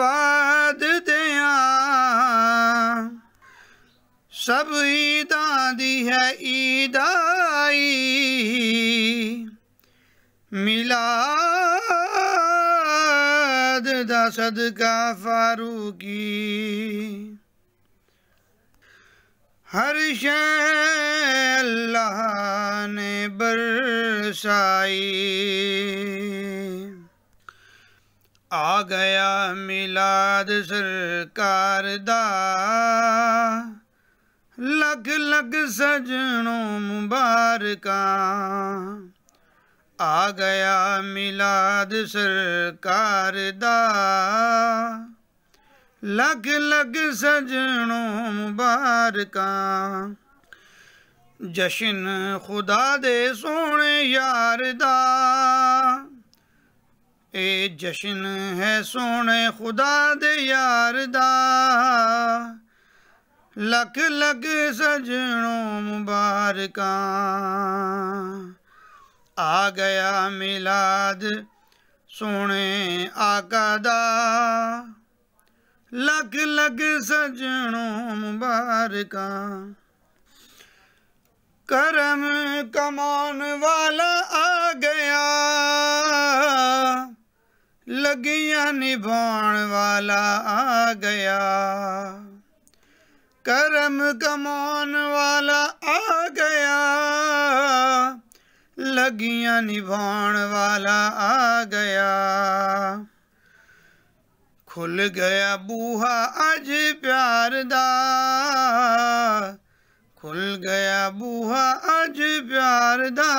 बाद सब ईदा दी है ईद आई मिला सदका फारूकी हर अल्लाह ने बरसाई ਆ ਗਿਆ ਮਿਲਾਦ ਸਰਕਾਰ ਦਾ ਲਗ ਲਗ ਸਜਣੋ ਮੁਬਾਰਕਾਂ ਆ ਗਿਆ ਮਿਲਾਦ ਸਰਕਾਰ ਦਾ ਲਗ ਲਗ ਸਜਣੋ ਮੁਬਾਰਕਾਂ ਜਸ਼ਨ ਖੁਦਾ ਦੇ ਸੋਹਣੇ ਯਾਰ ਦਾ ਏ ਜਸ਼ਨ ਹੈ ਸੋਹਣੇ ਖੁਦਾ ਦੇ ਯਾਰ ਦਾ ਲੱਖ ਲਗ ਸਜਣੋ ਮੁਬਾਰਕਾਂ ਆ ਗਿਆ ਮਿਲਾਦ ਸੋਹਣੇ ਆਕਾ ਦਾ ਲੱਖ ਲਗ ਸਜਣੋ ਮੁਬਾਰਕਾਂ ਕਰਮ ਕਮਾਨ ਵਾਲਾ ਆ ਲਗੀਆਂ ਨਿਭਾਉਣ ਵਾਲਾ ਆ ਗਿਆ ਕਰਮ ਕਮਾਉਣ ਵਾਲਾ ਆ ਗਿਆ ਲਗੀਆਂ ਨਿਭਾਉਣ ਵਾਲਾ ਆ ਗਿਆ ਖੁੱਲ ਗਿਆ ਬੂਹਾ ਅੱਜ ਪਿਆਰ ਦਾ ਖੁੱਲ ਗਿਆ ਬੂਹਾ ਅੱਜ ਪਿਆਰ ਦਾ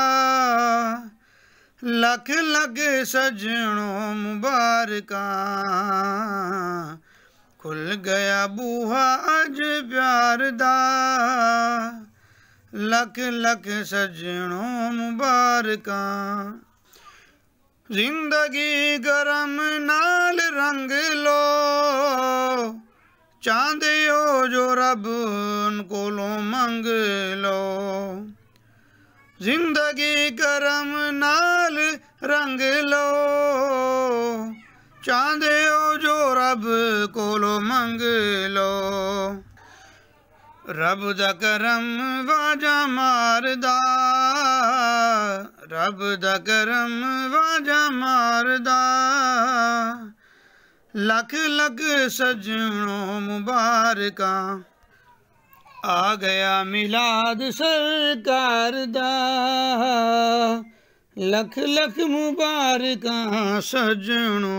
ਲੱਖ ਲਗ ਸਜਣੋ ਮੁਬਾਰਕਾਂ ਖੁੱਲ ਗਿਆ ਬੂਹਾ ਅਜ ਪਿਆਰ ਦਾ ਲੱਖ ਲੱਖ ਸਜਣੋ ਮੁਬਾਰਕਾਂ ਜ਼ਿੰਦਗੀ ਗਰਮ ਨਾਲ ਰੰਗ ਲੋ ਚਾਹਦੇ ਹੋ ਜੋ ਰੱਬ ਕੋਲੋਂ ਮੰਗ ਲੋ ਜ਼ਿੰਦਗੀ ਕਰਮ ਨਾਲ ਰੰਗ ਲੋ ਚਾਹਦੇ ਹੋ ਜੋ ਰੱਬ ਕੋਲੋਂ ਮੰਗ ਲੋ ਰੱਬ ਦਾ ਕਰਮ ਵਾਜਾ ਮਾਰਦਾ ਰੱਬ ਦਾ ਕਰਮ ਵਾਜਾ ਮਾਰਦਾ ਲੱਖ ਲੱਖ ਸਜਣੋ ਮੁਬਾਰਕਾਂ ਆ ਗਿਆ ਮਿਲਾਦ ਸਰਕਾਰ ਦਾ ਲੱਖ ਲੱਖ ਮੁਬਾਰਕਾਂ ਸਜਣੋ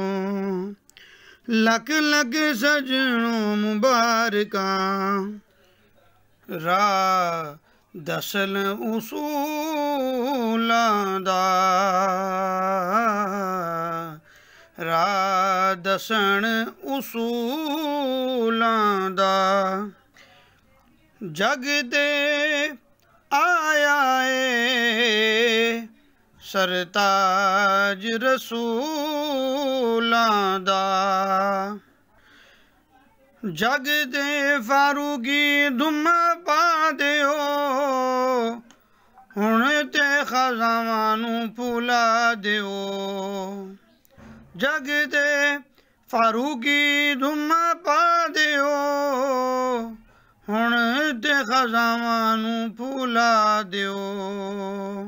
ਲੱਖ ਲੱਖ ਸਜਣੋ ਮੁਬਾਰਕਾਂ ਰਾ ਦਸਲ ਉਸੂਲਾਂ ਦਾ ਰਾ ਦਸਣ ਉਸੂਲਾਂ ਦਾ ਜਗ ਦੇ ਆਇਆ ਏ ਸਰਤਾਜ ਰਸੂਲਾਂ ਦਾ ਜਗ ਦੇ ਫਾਰੂਗੀ ਧੁੰਮ ਪਾ ਦਿਓ ਹੁਣ ਤੇ ਖਜ਼ਾਵਾਂ ਨੂੰ ਭੁਲਾ ਦਿਓ ਜਗ ਦੇ ਫਾਰੂਗੀ ਧੁੰਮ ਪਾ ਦਿਓ ਹੁਣ ਤੇ ਖਜ਼ਾਵਾਂ ਨੂੰ ਫੁਲਾ ਦਿਓ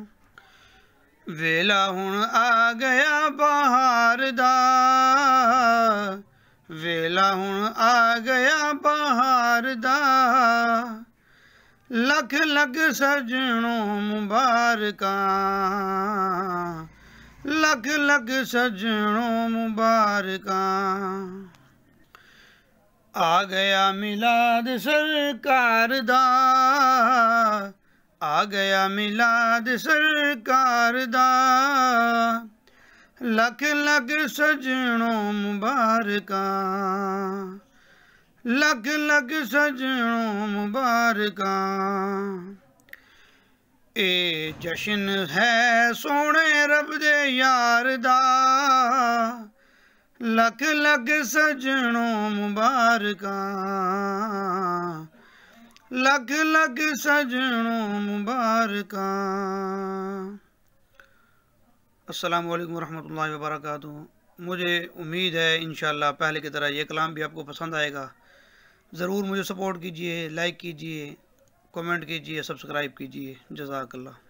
ਵੇਲਾ ਹੁਣ ਆ ਗਿਆ ਬਹਾਰ ਦਾ ਵੇਲਾ ਹੁਣ ਆ ਗਿਆ ਬਹਾਰ ਦਾ ਲੱਖ ਲੱਖ ਸਜਣੋ ਮੁਬਾਰਕਾਂ ਲੱਖ ਲੱਖ ਸਜਣੋ ਮੁਬਾਰਕਾਂ ਆ ਗਿਆ ਮਿਲਾਦ ਸਰਕਾਰ ਦਾ ਆ ਗਿਆ ਮਿਲਾਦ ਸਰਕਾਰ ਦਾ ਲੱਖ ਲੱਖ ਸਜਣੋ ਮੁਬਾਰਕਾਂ ਲੱਖ ਲੱਖ ਸਜਣੋ ਮੁਬਾਰਕਾਂ ਇਹ ਜਸ਼ਨ ਹੈ ਸੋਹਣੇ ਰੱਬ ਦੇ ਯਾਰ ਦਾ लख लख सजनों मुबारक लख लख सजनों मुबारक अस्सलाम वालेकुम रहमतुल्लाहि व बरकातहू मुझे उम्मीद है इन पहले की तरह ये कलाम भी आपको पसंद आएगा ज़रूर मुझे सपोर्ट कीजिए लाइक कीजिए कमेंट कीजिए सब्सक्राइब कीजिए जजाकल्ला